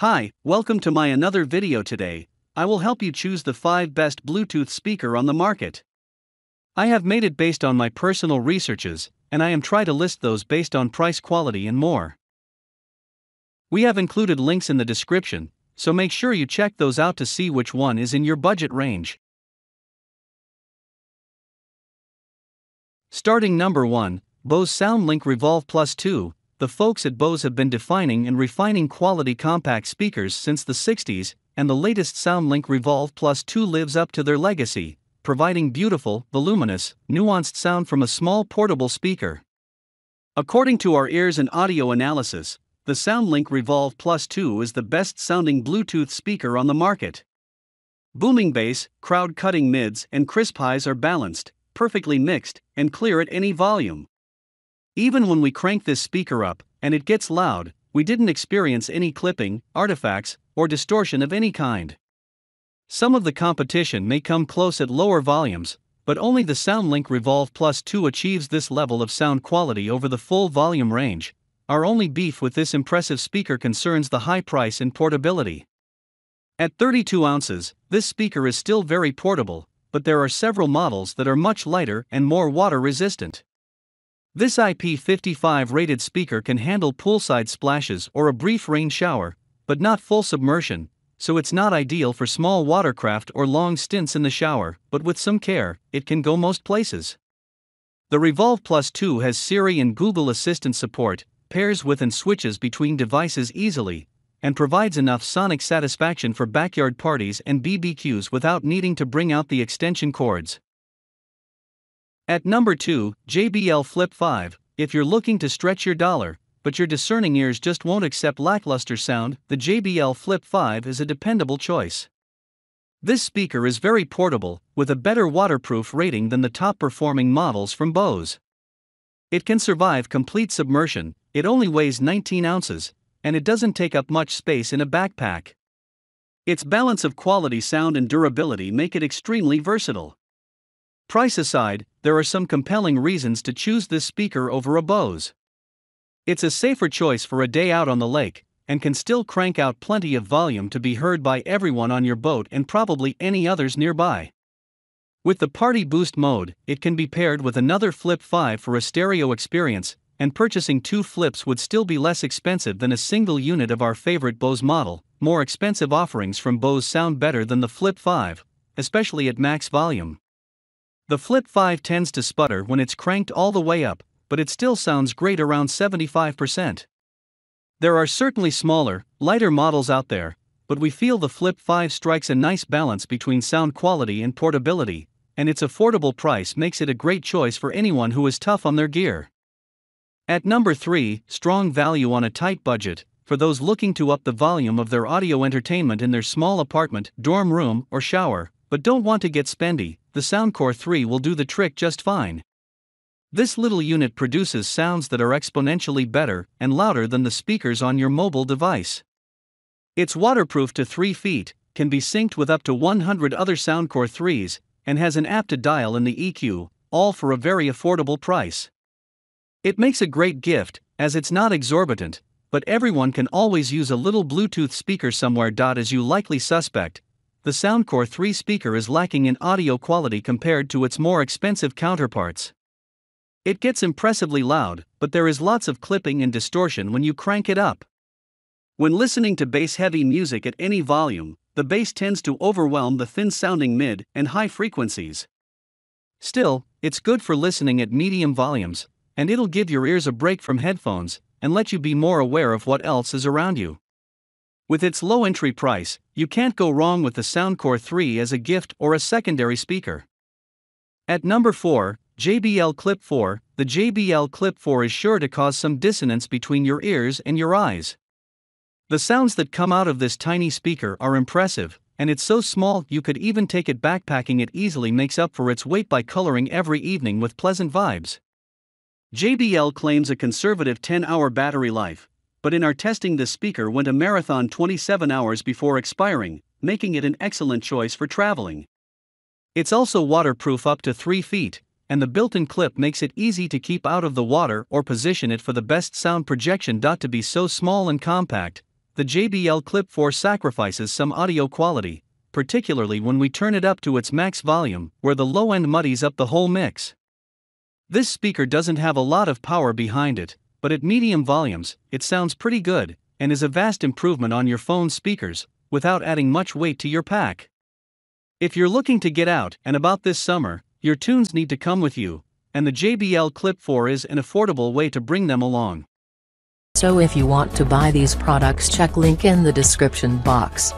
Hi, welcome to my another video today, I will help you choose the 5 best Bluetooth speaker on the market. I have made it based on my personal researches, and I am try to list those based on price quality and more. We have included links in the description, so make sure you check those out to see which one is in your budget range. Starting number 1, Bose SoundLink Revolve Plus 2, the folks at Bose have been defining and refining quality compact speakers since the 60s, and the latest SoundLink Revolve Plus 2 lives up to their legacy, providing beautiful, voluminous, nuanced sound from a small portable speaker. According to our ears and audio analysis, the SoundLink Revolve Plus 2 is the best sounding Bluetooth speaker on the market. Booming bass, crowd cutting mids, and crisp highs are balanced, perfectly mixed, and clear at any volume. Even when we crank this speaker up, and it gets loud, we didn't experience any clipping, artifacts, or distortion of any kind. Some of the competition may come close at lower volumes, but only the SoundLink Revolve Plus 2 achieves this level of sound quality over the full volume range. Our only beef with this impressive speaker concerns the high price and portability. At 32 ounces, this speaker is still very portable, but there are several models that are much lighter and more water resistant. This IP55 rated speaker can handle poolside splashes or a brief rain shower, but not full submersion, so it's not ideal for small watercraft or long stints in the shower, but with some care, it can go most places. The Revolve Plus 2 has Siri and Google Assistant support, pairs with and switches between devices easily, and provides enough sonic satisfaction for backyard parties and BBQs without needing to bring out the extension cords. At number 2, JBL Flip 5. If you're looking to stretch your dollar, but your discerning ears just won't accept lackluster sound, the JBL Flip 5 is a dependable choice. This speaker is very portable, with a better waterproof rating than the top performing models from Bose. It can survive complete submersion, it only weighs 19 ounces, and it doesn't take up much space in a backpack. Its balance of quality sound and durability make it extremely versatile. Price aside, there are some compelling reasons to choose this speaker over a Bose. It's a safer choice for a day out on the lake, and can still crank out plenty of volume to be heard by everyone on your boat and probably any others nearby. With the Party Boost mode, it can be paired with another Flip 5 for a stereo experience, and purchasing two flips would still be less expensive than a single unit of our favorite Bose model. More expensive offerings from Bose sound better than the Flip 5, especially at max volume. The Flip 5 tends to sputter when it's cranked all the way up, but it still sounds great around 75%. There are certainly smaller, lighter models out there, but we feel the Flip 5 strikes a nice balance between sound quality and portability, and its affordable price makes it a great choice for anyone who is tough on their gear. At number 3, strong value on a tight budget, for those looking to up the volume of their audio entertainment in their small apartment, dorm room, or shower, but don't want to get spendy, the Soundcore 3 will do the trick just fine. This little unit produces sounds that are exponentially better and louder than the speakers on your mobile device. It's waterproof to 3 feet, can be synced with up to 100 other Soundcore 3s, and has an app to dial in the EQ, all for a very affordable price. It makes a great gift, as it's not exorbitant, but everyone can always use a little Bluetooth speaker somewhere. As you likely suspect, the Soundcore 3 speaker is lacking in audio quality compared to its more expensive counterparts. It gets impressively loud, but there is lots of clipping and distortion when you crank it up. When listening to bass heavy music at any volume, the bass tends to overwhelm the thin sounding mid and high frequencies. Still, it's good for listening at medium volumes, and it'll give your ears a break from headphones and let you be more aware of what else is around you. With its low entry price, you can't go wrong with the Soundcore 3 as a gift or a secondary speaker. At number 4, JBL Clip 4, the JBL Clip 4 is sure to cause some dissonance between your ears and your eyes. The sounds that come out of this tiny speaker are impressive, and it's so small you could even take it backpacking, it easily makes up for its weight by coloring every evening with pleasant vibes. JBL claims a conservative 10 hour battery life, but in our testing this speaker went a marathon 27 hours before expiring, making it an excellent choice for traveling. It's also waterproof up to 3 feet, and the built-in clip makes it easy to keep out of the water or position it for the best sound projection. To be so small and compact, the JBL Clip 4 sacrifices some audio quality, particularly when we turn it up to its max volume, where the low end muddies up the whole mix. This speaker doesn't have a lot of power behind it, but at medium volumes, it sounds pretty good and is a vast improvement on your phone's speakers without adding much weight to your pack. If you're looking to get out and about this summer, your tunes need to come with you, and the JBL Clip 4 is an affordable way to bring them along. So if you want to buy these products check link in the description box.